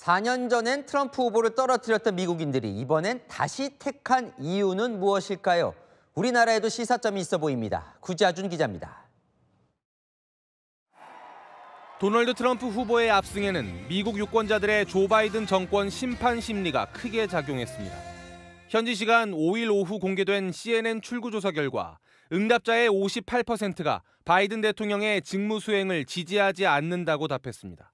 4년 전엔 트럼프 후보를 떨어뜨렸던 미국인들이 이번엔 다시 택한 이유는 무엇일까요? 우리나라에도 시사점이 있어 보입니다. 구자준 기자입니다. 도널드 트럼프 후보의 압승에는 미국 유권자들의 조 바이든 정권 심판 심리가 크게 작용했습니다. 현지 시간 5일 오후 공개된 CNN 출구조사 결과 응답자의 58%가 바이든 대통령의 직무 수행을 지지하지 않는다고 답했습니다.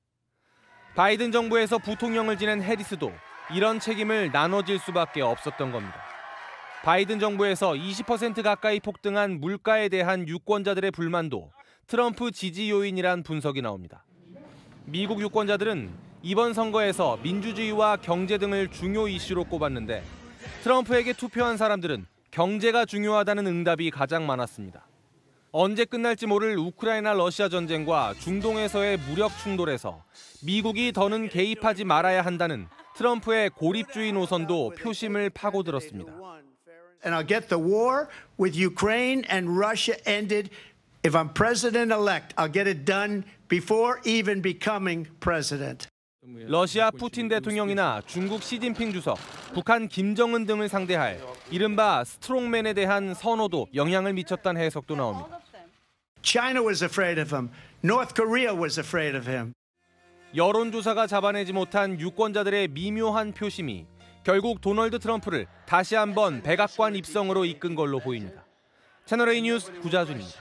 바이든 정부에서 부통령을 지낸 해리스도 이런 책임을 나눠질 수밖에 없었던 겁니다. 바이든 정부에서 20% 가까이 폭등한 물가에 대한 유권자들의 불만도 트럼프 지지 요인이란 분석이 나옵니다. 미국 유권자들은 이번 선거에서 민주주의와 경제 등을 중요 이슈로 꼽았는데 트럼프에게 투표한 사람들은 경제가 중요하다는 응답이 가장 많았습니다. 언제 끝날지 모를 우크라이나 러시아 전쟁과 중동에서의 무력 충돌에서 미국이 더는 개입하지 말아야 한다는 트럼프의 고립주의 노선도 표심을 파고들었습니다. And I'll get the war with Ukraine and Russia ended. If I'm president elect, I'll get it done before even becoming president. 러시아 푸틴 대통령이나 중국 시진핑 주석, 북한 김정은 등을 상대할 이른바 스트롱맨에 대한 선호도 영향을 미쳤다는 해석도 나옵니다. China was afraid of him. North Korea was afraid of him. 여론조사가 잡아내지 못한 유권자들의 미묘한 표심이 결국 도널드 트럼프를 다시 한번 백악관 입성으로 이끈 걸로 보입니다. 채널A 뉴스 구자준입니다.